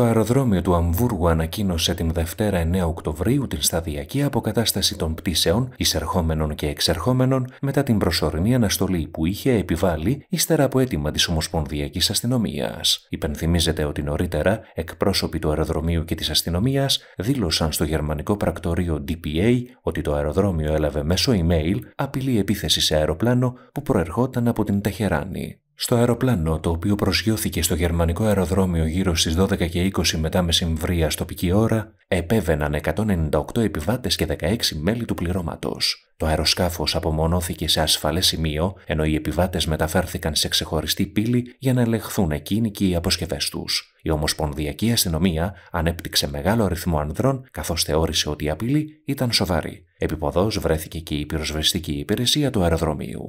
Το αεροδρόμιο του Αμβούργου ανακοίνωσε την Δευτέρα 9 Οκτωβρίου την σταδιακή αποκατάσταση των πτήσεων εισερχόμενων και εξερχόμενων μετά την προσωρινή αναστολή που είχε επιβάλει ύστερα από αίτημα της Ομοσπονδιακής Αστυνομίας. Υπενθυμίζεται ότι νωρίτερα εκπρόσωποι του αεροδρομίου και της αστυνομίας δήλωσαν στο γερμανικό πρακτορείο DPA ότι το αεροδρόμιο έλαβε μέσω email απειλή επίθεση σε αεροπλάνο που προερχόταν από την Τεχεράνη στο αεροπλάνο το οποίο προσγειώθηκε στο γερμανικό αεροδρόμιο γύρω στις 12 και 20 μετά μεσημβρία τοπική ώρα, επέβαιναν 198 επιβάτες και 16 μέλη του πληρώματος. Το αεροσκάφος απομονώθηκε σε ασφαλές σημείο, ενώ οι επιβάτες μεταφέρθηκαν σε ξεχωριστή πύλη για να ελεγχθούν εκείνοι και οι αποσκευές τους. Η Ομοσπονδιακή Αστυνομία ανέπτυξε μεγάλο αριθμό ανδρών, καθώς θεώρησε ότι η απειλή ήταν σοβαρή. Επιποδός βρέθηκε και η πυροσβεστική υπηρεσία του αεροδρομίου.